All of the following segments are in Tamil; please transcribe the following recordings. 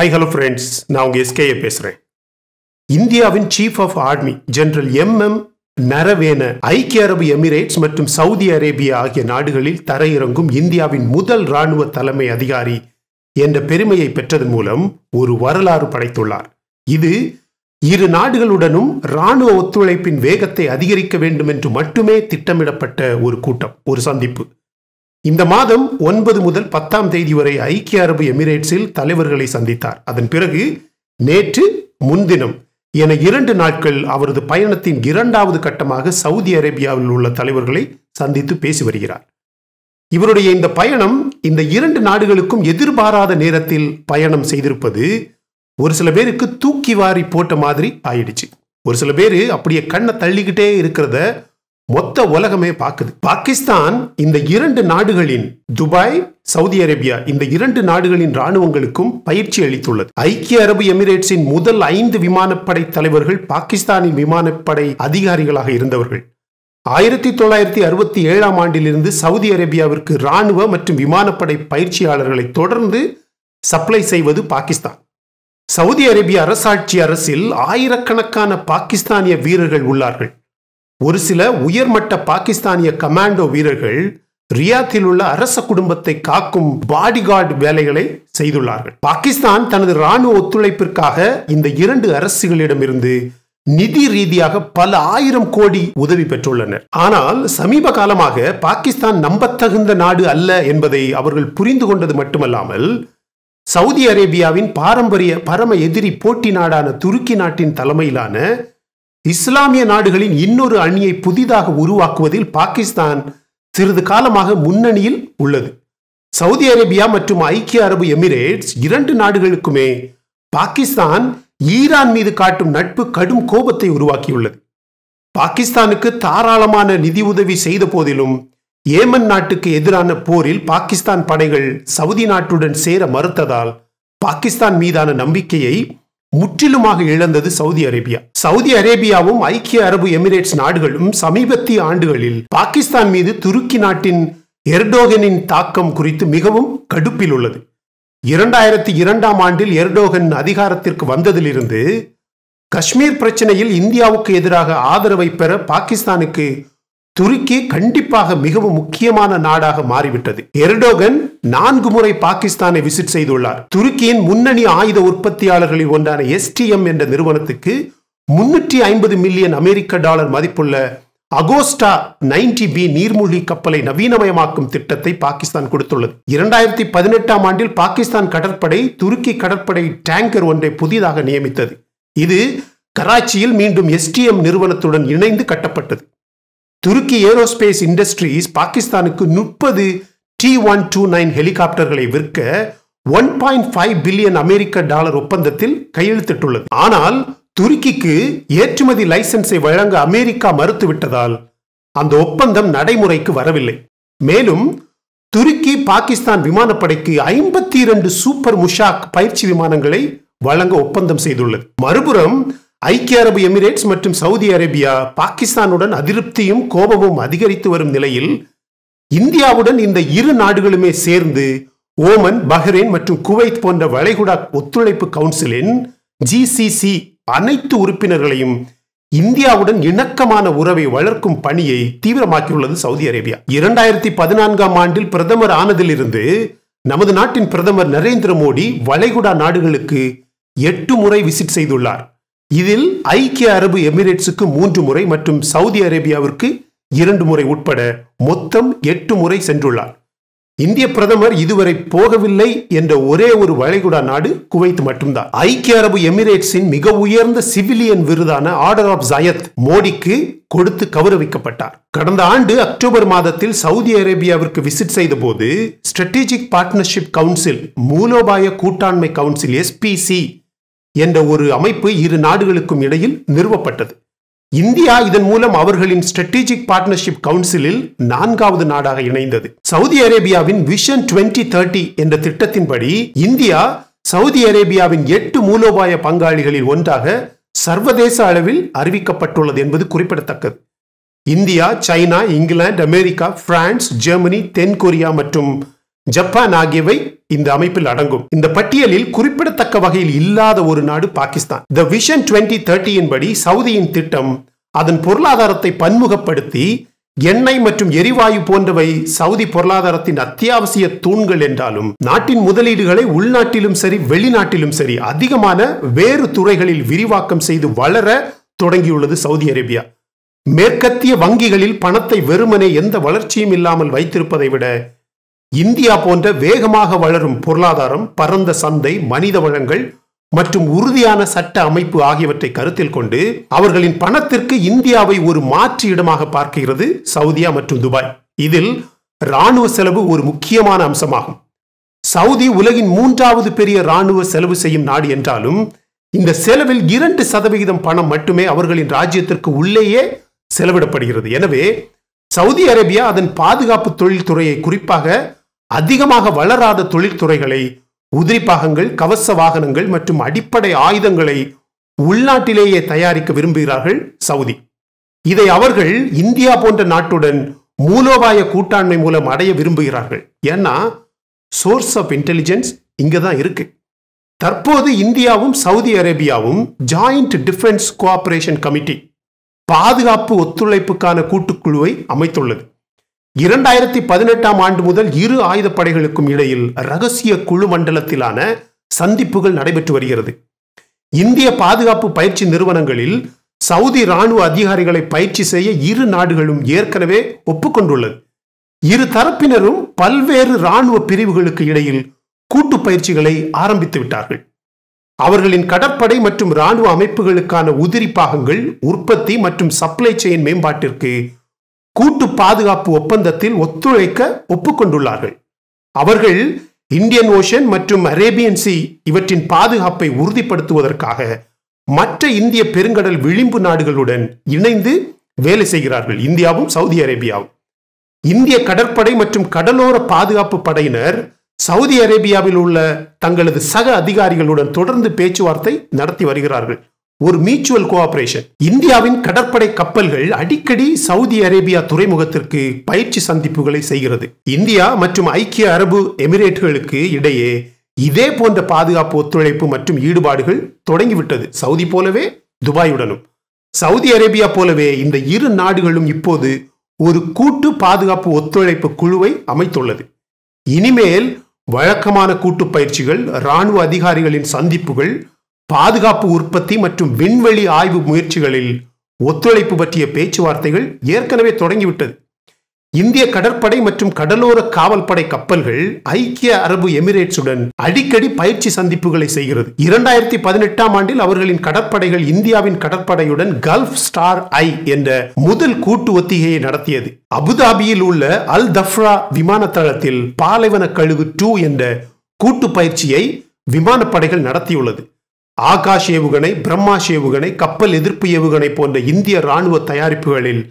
ஹை ஹலோ ஃப்ரெண்ட்ஸ் நான் உங்கள் எஸ்கேயை பேசுகிறேன் இந்தியாவின் chief of army general M M Naravane ஐக்கிய அரபு எமிரேட்ஸ் மற்றும் சவுதி அரேபியா ஆகிய நாடுகளில் தரையிறங்கும் இந்தியாவின் முதல் இராணுவ தலைமை அதிகாரி என்ற பெருமையை பெற்றதன் மூலம் ஒரு வரலாறு படைத்துள்ளார் இது இரு நாடுகளுடனும் இராணுவ ஒத்துழைப்பின் வேகத்தை அதிகரிக்க வேண்டும் என்று மட்டுமே திட்டமிடப்பட்ட ஒரு கூட்டம் ஒரு சந்திப்பு இந்த மாதம் ஒன்பது முதல் பத்தாம் தேதி வரை ஐக்கிய அரபு எமிரேட்ஸில் தலைவர்களை சந்தித்தார் அதன் பிறகு நேற்று முன்தினம் என இரண்டு நாட்கள் அவரது பயணத்தின் இரண்டாவது கட்டமாக சவுதி அரேபியாவில் உள்ள தலைவர்களை சந்தித்து பேசி வருகிறார் இவருடைய இந்த பயணம் இந்த இரண்டு நாடுகளுக்கும் எதிர்பாராத நேரத்தில் பயணம் செய்திருப்பது ஒரு சில பேருக்கு தூக்கி வாரி போட்ட மாதிரி ஆயிடுச்சு ஒரு சில பேர் அப்படியே கண்ணை தள்ளிக்கிட்டே இருக்கிறத மொத்த உலகமே பார்க்குது பாகிஸ்தான் இந்த இரண்டு நாடுகளின் துபாய் சவுதி அரேபியா இந்த இரண்டு நாடுகளின் ராணுவங்களுக்கும் பயிற்சி அளித்துள்ளது ஐக்கிய அரபு எமிரேட்ஸின் முதல் ஐந்து விமானப்படை தலைவர்கள் பாகிஸ்தானின் விமானப்படை அதிகாரிகளாக இருந்தவர்கள் ஆயிரத்தி தொள்ளாயிரத்தி அறுபத்தி ஏழாம் ஆண்டிலிருந்து சவுதி அரேபியாவிற்கு இராணுவ மற்றும் விமானப்படை பயிற்சியாளர்களை தொடர்ந்து சப்ளை செய்வது பாகிஸ்தான் சவுதி அரேபிய அரசாட்சி அரசில் ஆயிரக்கணக்கான பாகிஸ்தானிய வீரர்கள் உள்ளார்கள் ஒரு சில உயர்மட்ட பாகிஸ்தானிய கமாண்டோ வீரர்கள் ரியாத்தில் உள்ள அரச குடும்பத்தை காக்கும் பாடிகார்டு வேலைகளை செய்துள்ளார்கள் பாகிஸ்தான் தனது ராணுவ ஒத்துழைப்பிற்காக இந்த இரண்டு அரசுகளிடமிருந்து நிதி ரீதியாக பல ஆயிரம் கோடி உதவி பெற்றுள்ளனர் ஆனால் சமீப காலமாக பாகிஸ்தான் நம்பத்தகுந்த நாடு அல்ல என்பதை அவர்கள் புரிந்து கொண்டது மட்டுமல்லாமல் சவுதி அரேபியாவின் பாரம்பரிய பரம எதிரி போட்டி நாடான துருக்கி நாட்டின் தலைமையிலான இஸ்லாமிய நாடுகளின் இன்னொரு அணியை புதிதாக உருவாக்குவதில் பாகிஸ்தான் சிறிது காலமாக முன்னணியில் உள்ளது சவுதி அரேபியா மற்றும் ஐக்கிய அரபு எமிரேட்ஸ் இரண்டு நாடுகளுக்குமே பாகிஸ்தான் ஈரான் மீது காட்டும் நட்பு கடும் கோபத்தை உருவாக்கியுள்ளது பாகிஸ்தானுக்கு தாராளமான நிதி உதவி செய்த போதிலும் ஏமன் நாட்டுக்கு எதிரான போரில் பாகிஸ்தான் படைகள் சவுதி நாட்டுடன் சேர மறுத்ததால் பாகிஸ்தான் மீதான நம்பிக்கையை முற்றிலுமாக இழந்தது சவுதி அரேபியா சவுதி அரேபியாவும் ஐக்கிய அரபு எமிரேட்ஸ் நாடுகளும் சமீபத்திய ஆண்டுகளில் பாகிஸ்தான் மீது துருக்கி நாட்டின் எர்டோகனின் தாக்கம் குறித்து மிகவும் கடுப்பில் உள்ளது இரண்டாயிரத்தி இரண்டாம் ஆண்டில் எர்டோகன் அதிகாரத்திற்கு வந்ததிலிருந்து காஷ்மீர் பிரச்சனையில் இந்தியாவுக்கு எதிராக ஆதரவை பெற பாகிஸ்தானுக்கு துருக்கி கண்டிப்பாக மிகவும் முக்கியமான நாடாக மாறிவிட்டது எர்டோகன் நான்கு முறை பாகிஸ்தானை விசிட் செய்துள்ளார் துருக்கியின் முன்னணி ஆயுத உற்பத்தியாளர்களில் ஒன்றான எஸ்டிஎம் என்ற நிறுவனத்துக்கு முன்னூற்றி ஐம்பது மில்லியன் அமெரிக்க டாலர் மதிப்புள்ள அகோஸ்டா நைன்டி பி நீர்மூழ்கி கப்பலை நவீனமயமாக்கும் திட்டத்தை பாகிஸ்தான் கொடுத்துள்ளது இரண்டாயிரத்தி பதினெட்டாம் ஆண்டில் பாகிஸ்தான் கடற்படை துருக்கி கடற்படை டேங்கர் ஒன்றை புதிதாக நியமித்தது இது கராச்சியில் மீண்டும் எஸ்டிஎம் நிறுவனத்துடன் இணைந்து கட்டப்பட்டது துருக்கி ஏரோஸ்பேஸ் இண்டஸ்ட்ரீஸ் பாகிஸ்தானுக்கு முப்பது டி ஒன் டூ நைன் ஹெலிகாப்டர்களை விற்க ஒன் பாயிண்ட் ஃபைவ் பில்லியன் அமெரிக்க டாலர் ஒப்பந்தத்தில் கையெழுத்திட்டுள்ளது ஆனால் துருக்கிக்கு ஏற்றுமதி லைசன்ஸை வழங்க அமெரிக்கா மறுத்துவிட்டதால் அந்த ஒப்பந்தம் நடைமுறைக்கு வரவில்லை மேலும் துருக்கி பாகிஸ்தான் விமானப்படைக்கு ஐம்பத்தி இரண்டு சூப்பர் முஷாக் பயிற்சி விமானங்களை வழங்க ஒப்பந்தம் செய்துள்ளது மறுபுறம் ஐக்கிய அரபு எமிரேட்ஸ் மற்றும் சவுதி அரேபியா பாகிஸ்தானுடன் அதிருப்தியும் கோபமும் அதிகரித்து வரும் நிலையில் இந்தியாவுடன் இந்த இரு நாடுகளுமே சேர்ந்து ஓமன் பஹ்ரைன் மற்றும் குவைத் போன்ற வளைகுடா ஒத்துழைப்பு கவுன்சிலின் ஜிசிசி அனைத்து உறுப்பினர்களையும் இந்தியாவுடன் இணக்கமான உறவை வளர்க்கும் பணியை தீவிரமாக்கியுள்ளது சவுதி அரேபியா இரண்டாயிரத்தி பதினான்காம் ஆண்டில் பிரதமர் ஆனதிலிருந்து நமது நாட்டின் பிரதமர் நரேந்திர மோடி வளைகுடா நாடுகளுக்கு எட்டு முறை விசிட் செய்துள்ளார் இதில் ஐக்கிய அரபு எமிரேட்ஸுக்கு மூன்று முறை மற்றும் சவுதி அரேபியாவிற்கு இரண்டு முறை உட்பட மொத்தம் எட்டு முறை சென்றுள்ளார் இந்திய பிரதமர் இதுவரை போகவில்லை என்ற ஒரே ஒரு வளைகுடா நாடு குவைத் மட்டும்தான் ஐக்கிய அரபு எமிரேட்ஸின் மிக உயர்ந்த சிவிலியன் விருதான ஆர்டர் ஆஃப் ஜயத் மோடிக்கு கொடுத்து கௌரவிக்கப்பட்டார் கடந்த ஆண்டு அக்டோபர் மாதத்தில் சவுதி அரேபியாவிற்கு விசிட் செய்த போது ஸ்ட்ராட்டஜிக் பார்ட்னர்ஷிப் கவுன்சில் மூலோபாய கூட்டாண்மை கவுன்சில் எஸ்பிசி என்ற ஒரு அமைப்பு இரு நாடுகளுக்கும் இடையில் நிறுவப்பட்டது இந்தியா இதன் மூலம் அவர்களின் ஸ்ட்ராட்டஜிக் பார்ட்னர்ஷிப் கவுன்சிலில் நான்காவது நாடாக இணைந்தது சவுதி அரேபியாவின் விஷன் டுவெண்டி தேர்ட்டி என்ற திட்டத்தின்படி இந்தியா சவுதி அரேபியாவின் எட்டு மூலோபாய பங்காளிகளில் ஒன்றாக சர்வதேச அளவில் அறிவிக்கப்பட்டுள்ளது என்பது குறிப்பிடத்தக்கது India China England America France Germany தென்கொரியா மற்றும் ஜப்பான் ஆகியவை இந்த அமைப்பில் அடங்கும் இந்த பட்டியலில் குறிப்பிடத்தக்க வகையில் இல்லாத ஒரு நாடு பாகிஸ்தான் த விஷன் டுவெண்ட்டி தேர்ட்டியின் படி சவுதியின் திட்டம் அதன் பொருளாதாரத்தை பன்முகப்படுத்தி எண்ணெய் மற்றும் எரிவாயு போன்றவை சவுதி பொருளாதாரத்தின் அத்தியாவசிய தூண்கள் என்றாலும் நாட்டின் முதலீடுகளை உள்நாட்டிலும் சரி வெளிநாட்டிலும் சரி அதிகமான வேறு துறைகளில் விரிவாக்கம் செய்து வளர தொடங்கியுள்ளது சவுதி அரேபியா மேற்கத்திய வங்கிகளில் பணத்தை வெறுமனே எந்த வளர்ச்சியும் இல்லாமல் வைத்திருப்பதை விட இந்தியா போன்ற வேகமாக வளரும் பொருளாதாரம் பரந்த சந்தை மனித வளங்கள் மற்றும் உறுதியான சட்ட அமைப்பு ஆகியவற்றை கருத்தில் கொண்டு அவர்களின் பணத்திற்கு இந்தியாவை ஒரு மாற்று இடமாக பார்க்கிறது சவுதியா மற்றும் துபாய் இதில் இராணுவ செலவு ஒரு முக்கியமான அம்சமாகும் சவுதி உலகின் மூன்றாவது பெரிய இராணுவ செலவு செய்யும் நாடு என்றாலும் இந்த செலவில் இரண்டு சதவிகிதம் பணம் மட்டுமே அவர்களின் ராஜ்யத்திற்கு உள்ளேயே செலவிடப்படுகிறது எனவே சவுதி அரேபியா அதன் பாதுகாப்பு தொழில்துறையை குறிப்பாக அதிகமாக வளராத தொழில்துறைகளை உதிரி பாகங்கள் கவச வாகனங்கள் மற்றும் அடிப்படை ஆயுதங்களை உள்நாட்டிலேயே தயாரிக்க விரும்புகிறார்கள் சவுதி இதை அவர்கள் இந்தியா போன்ற நாட்டுடன் மூலோபாய கூட்டாண்மை மூலம் அடைய விரும்புகிறார்கள் ஏன்னா சோர்ஸ் ஆஃப் இன்டெலிஜென்ஸ் இங்கே தான் இருக்கு தற்போது இந்தியாவும் சவுதி அரேபியாவும் ஜாயிண்ட் டிஃபென்ஸ் கோஆபரேஷன் கமிட்டி பாதுகாப்பு ஒத்துழைப்புக்கான கூட்டுக்குழுவை அமைத்துள்ளது இரண்டாயிரத்தி பதினெட்டாம் ஆண்டு முதல் இரு ஆயுதப்படைகளுக்கும் இடையில் ரகசிய குழு மண்டலத்திலான சந்திப்புகள் நடைபெற்று வருகிறது இந்திய பாதுகாப்பு பயிற்சி நிறுவனங்களில் சவுதி ராணுவ அதிகாரிகளை பயிற்சி செய்ய இரு நாடுகளும் ஏற்கனவே ஒப்புக்கொண்டுள்ளது இரு தரப்பினரும் பல்வேறு ராணுவ பிரிவுகளுக்கு இடையில் கூட்டு பயிற்சிகளை ஆரம்பித்து விட்டார்கள் அவர்களின் கடற்படை மற்றும் ராணுவ அமைப்புகளுக்கான உதிரி பாகங்கள் உற்பத்தி மற்றும் சப்ளை செயின் மேம்பாட்டிற்கு கூட்டு பாதுகாப்பு ஒப்பந்தத்தில் ஒத்துழைக்க ஒப்புக்கொண்டுள்ளார்கள் அவர்கள் இந்தியன் ஓஷன் மற்றும் அரேபியன் சி இவற்றின் பாதுகாப்பை உறுதிப்படுத்துவதற்காக மற்ற இந்திய பெருங்கடல் விளிம்பு நாடுகளுடன் இணைந்து வேலை செய்கிறார்கள் இந்தியாவும் சவுதி அரேபியாவும் இந்திய கடற்படை மற்றும் கடலோர பாதுகாப்பு படையினர் சவுதி அரேபியாவில் உள்ள தங்களது சக அதிகாரிகளுடன் தொடர்ந்து பேச்சுவார்த்தை நடத்தி வருகிறார்கள் ஒரு மியூச்சுவல் கோஆபரேஷன் இந்தியாவின் கடற்படை கப்பல்கள் அடிக்கடி சவுதி அரேபியா துறைமுகத்திற்கு பயிற்சி சந்திப்புகளை செய்கிறது இந்தியா மற்றும் ஐக்கிய அரபு எமிரேட்டுகளுக்கு இடையே இதே போன்ற பாதுகாப்பு ஒத்துழைப்பு மற்றும் ஈடுபாடுகள் தொடங்கிவிட்டது சவுதி போலவே துபாயுடனும் சவுதி அரேபியா போலவே இந்த இரு நாடுகளும் இப்போது ஒரு கூட்டு பாதுகாப்பு ஒத்துழைப்பு குழுவை அமைத்துள்ளது இனிமேல் வழக்கமான கூட்டு பயிற்சிகள் இராணுவ அதிகாரிகளின் சந்திப்புகள் பாதுகாப்பு உற்பத்தி மற்றும் விண்வெளி ஆய்வு முயற்சிகளில் ஒத்துழைப்பு பற்றிய பேச்சுவார்த்தைகள் ஏற்கனவே தொடங்கிவிட்டது இந்திய கடற்படை மற்றும் கடலோர காவல்படை கப்பல்கள் ஐக்கிய அரபு எமிரேட்ஸுடன் அடிக்கடி பயிற்சி சந்திப்புகளை செய்கிறது இரண்டாயிரத்தி பதினெட்டாம் ஆண்டில் அவர்களின் கடற்படைகள் இந்தியாவின் கடற்படையுடன் கல்ஃப் ஸ்டார் ஐ என்ற முதல் கூட்டு ஒத்திகையை நடத்தியது அபுதாபியில் உள்ள அல் தஃப்ரா விமானத்தளத்தில் பாலைவன கழுகு டூ என்ற கூட்டு பயிற்சியை விமானப்படைகள் நடத்தியுள்ளது ஆகாஷ் ஏவுகணை பிரம்மாஷ் ஏவுகணை கப்பல் எதிர்ப்பு ஏவுகணை போன்ற இந்திய ராணுவ தயாரிப்புகளில்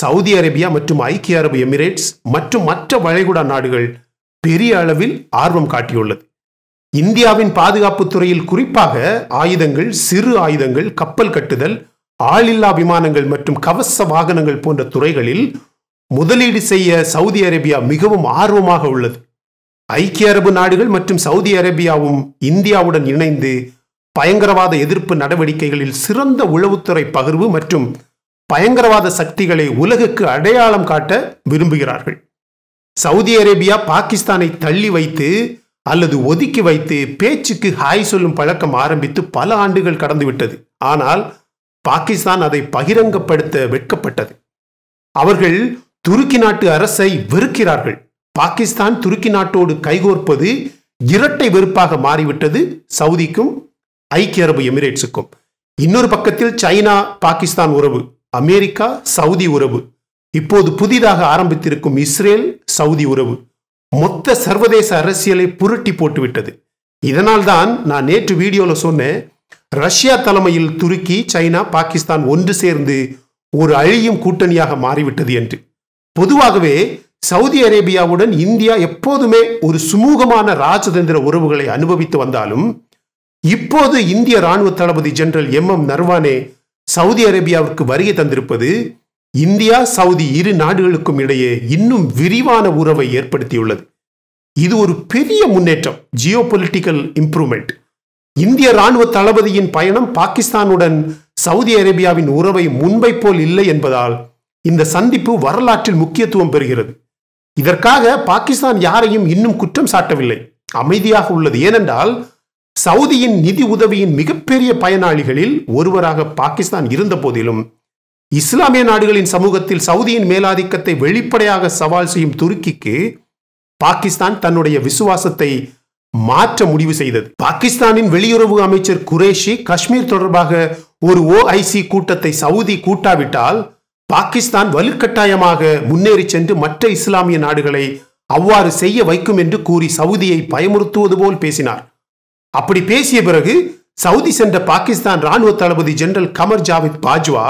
சவுதி அரேபியா மற்றும் ஐக்கிய அரபு எமிரேட்ஸ் மற்றும் மற்ற வளைகுடா நாடுகள் பெரிய அளவில் ஆர்வம் காட்டியுள்ளது இந்தியாவின் பாதுகாப்பு துறையில் குறிப்பாக ஆயுதங்கள் சிறு ஆயுதங்கள் கப்பல் கட்டுதல் ஆளில்லா விமானங்கள் மற்றும் கவச வாகனங்கள் போன்ற துறைகளில் முதலீடு செய்ய சவுதி அரேபியா மிகவும் ஆர்வமாக உள்ளது ஐக்கிய அரபு நாடுகள் மற்றும் சவுதி அரேபியாவும் இந்தியாவுடன் இணைந்து பயங்கரவாத எதிர்ப்பு நடவடிக்கைகளில் சிறந்த உளவுத்துறை பகிர்வு மற்றும் பயங்கரவாத சக்திகளை உலகுக்கு அடையாளம் காட்ட விரும்புகிறார்கள் சவுதி அரேபியா பாகிஸ்தானை தள்ளி வைத்து அல்லது ஒதுக்கி வைத்து பேச்சுக்கு ஹாய் சொல்லும் பழக்கம் ஆரம்பித்து பல ஆண்டுகள் கடந்துவிட்டது ஆனால் பாகிஸ்தான் அதை பகிரங்கப்படுத்த வெட்கப்பட்டது அவர்கள் துருக்கி நாட்டு அரசை வெறுக்கிறார்கள் பாகிஸ்தான் துருக்கி நாட்டோடு கைகோர்ப்பது இரட்டை வெறுப்பாக மாறிவிட்டது சவுதிக்கும் ஐக்கிய அரபு எமிரேட்ஸுக்கும் இன்னொரு பக்கத்தில் சைனா பாகிஸ்தான் உறவு அமெரிக்கா சவுதி உறவு இப்போது புதிதாக ஆரம்பித்திருக்கும் இஸ்ரேல் சவுதி உறவு மொத்த சர்வதேச அரசியலை புரட்டி போட்டுவிட்டது இதனால் தான் நான் நேற்று வீடியோவில் சொன்னேன் ரஷ்யா தலைமையில் துருக்கி சைனா பாகிஸ்தான் ஒன்று சேர்ந்து ஒரு அழியும் கூட்டணியாக மாறிவிட்டது என்று பொதுவாகவே சவுதி அரேபியாவுடன் இந்தியா எப்போதுமே ஒரு சுமூகமான ராஜதந்திர உறவுகளை அனுபவித்து வந்தாலும் இப்போது இந்திய ராணுவ தளபதி general M M Naravane Saudi அரேபியாவிற்கு வருகை தந்திருப்பது இந்தியா சவுதி இரு நாடுகளுக்கும் இடையே இன்னும் விரிவான உறவை ஏற்படுத்தியுள்ளது இது ஒரு பெரிய முன்னேற்றம் ஜியோ பொலிட்டிக்கல் இம்ப்ரூவ்மெண்ட் இந்திய ராணுவ தளபதியின் பயணம் பாகிஸ்தானுடன் சவுதி அரேபியாவின் உறவை முன்பை போல் இல்லை என்பதால் இந்த சந்திப்பு வரலாற்றில் முக்கியத்துவம் பெறுகிறது இதற்காக பாகிஸ்தான் யாரையும் இன்னும் குற்றம் சாட்டவில்லை அமைதியாக உள்ளது ஏனென்றால் சவுதியின் நிதி உதவியின் மிகப்பெரிய பயனாளிகளில் ஒருவராக பாகிஸ்தான் இருந்த போதிலும் இஸ்லாமிய நாடுகளின் சமூகத்தில் சவுதியின் மேலாதிக்கத்தை வெளிப்படையாக சவால் செய்யும் துருக்கிக்கு பாகிஸ்தான் தன்னுடைய விசுவாசத்தை மாற்ற முடிவு செய்தது பாகிஸ்தானின் வெளியுறவு அமைச்சர் குரேஷி காஷ்மீர் தொடர்பாக ஒரு ஓஐசி கூட்டத்தை சவுதி கூட்டாவிட்டால் பாகிஸ்தான் வலுக்கட்டாயமாக முன்னேறி சென்று மற்ற இஸ்லாமிய நாடுகளை அவ்வாறு செய்ய வைக்கும் என்று கூறி சவுதியை பயமுறுத்துவது போல் பேசினார் அப்படி பேசிய பிறகு சவுதி சென்ற பாகிஸ்தான் ராணுவ தளபதி ஜெனரல் கமர் ஜாவித் பாஜ்வா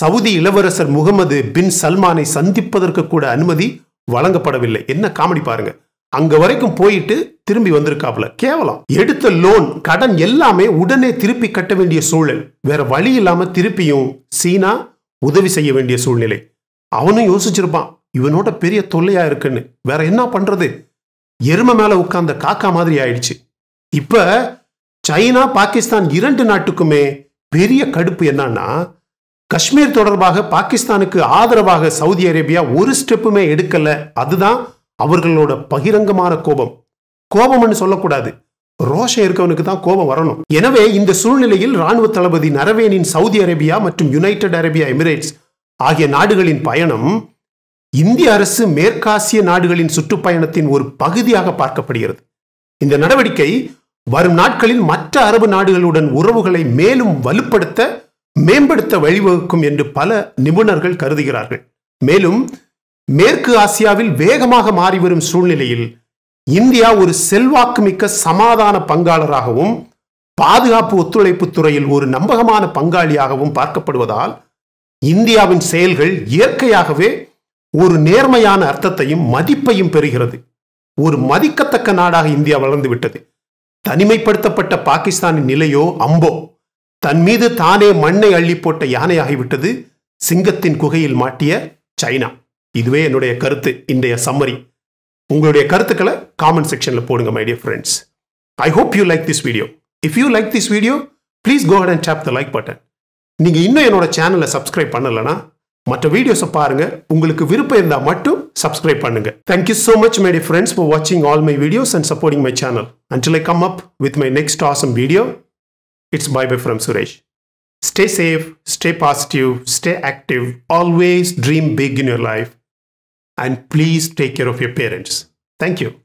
சவுதி இளவரசர் முகமது பின் சல்மானை சந்திப்பதற்கு கூட அனுமதி வழங்கப்படவில்லை என்ன காமெடி பாருங்க அங்க வரைக்கும் போயிட்டு திரும்பி வந்திருக்காப்ல கேவலம் எடுத்த லோன் கடன் எல்லாமே உடனே திருப்பி கட்ட வேண்டிய சூழல் வேற வழி இல்லாம திருப்பியும் சீனா உதவி செய்ய வேண்டிய சூழ்நிலை அவனும் யோசிச்சிருப்பான் இவனோட பெரிய தொல்லையா இருக்குன்னு வேற என்ன பண்றது எருமை மேல உட்கார்ந்த காக்கா மாதிரி ஆயிடுச்சு இப்ப சைனா பாகிஸ்தான் இரண்டு நாட்டுக்குமே பெரிய கடுப்பு என்னன்னா காஷ்மீர் தொடர்பாக பாகிஸ்தானுக்கு ஆதரவாக சவுதி அரேபியா ஒரு ஸ்டெப்புமே எடுக்கல அதுதான் அவர்களோட பகிரங்கமான கோபம் கோபம்னு சொல்லக்கூடாது ரோஷம் இருக்கவனுக்கு தான் கோபம் வரணும் எனவே இந்த சூழ்நிலையில் ராணுவ தளபதி நரவேனின் சவுதி அரேபியா மற்றும் யுனைடெட் அரேபியா எமிரேட்ஸ் ஆகிய நாடுகளின் பயணம் இந்திய அரசு மேற்காசிய நாடுகளின் சுற்றுப்பயணத்தின் ஒரு பகுதியாக பார்க்கப்படுகிறது இந்த நடவடிக்கை வரும் நாட்களில் மற்ற அரபு நாடுகளுடன் உறவுகளை மேலும் வலுப்படுத்த மேம்படுத்த வழிவகுக்கும் என்று பல நிபுணர்கள் கருதுகிறார்கள் மேலும் மேற்கு ஆசியாவில் வேகமாக மாறிவரும் சூழ்நிலையில் இந்தியா ஒரு செல்வாக்குமிக்க சமாதான பங்காளராகவும் பாதுகாப்பு ஒத்துழைப்பு துறையில் ஒரு நம்பகமான பங்காளியாகவும் பார்க்கப்படுவதால் இந்தியாவின் செயல்கள் இயற்கையாகவே ஒரு நேர்மையான அர்த்தத்தையும் மதிப்பையும் பெறுகிறது ஒரு மதிக்கத்தக்க நாடாக இந்தியா வளர்ந்துவிட்டது தனிமைப்படுத்தப்பட்ட பாகிஸ்தானின் நிலையோ அம்போ தன் மீது தானே மண்ணை அள்ளி போட்ட யானையாகிவிட்டது சிங்கத்தின் குகையில் மாட்டிய சைனா இதுவே என்னுடைய கருத்து இன்றைய சம்மரி உங்களுடைய கருத்துக்களை காமெண்ட் செக்ஷனில் போடுங்க my dear friends I hope you like this video if you like this video please go and tap the like button நீங்கள் இன்னும் என்னோட சேனலை சப்ஸ்கிரைப் பண்ணலைன்னா மற்ற வீடியோஸை பாருங்க உங்களுக்கு விருப்பம் இருந்தால் மட்டும் சப்ஸ்கிரைப் பண்ணுங்க thank you so much my friends for வாட்சிங் all my videos and supporting my channel until I come up with my next awesome video it's bye bye from Suresh stay safe stay positive, stay active always dream big in your life and please take care of your parents. Thank you.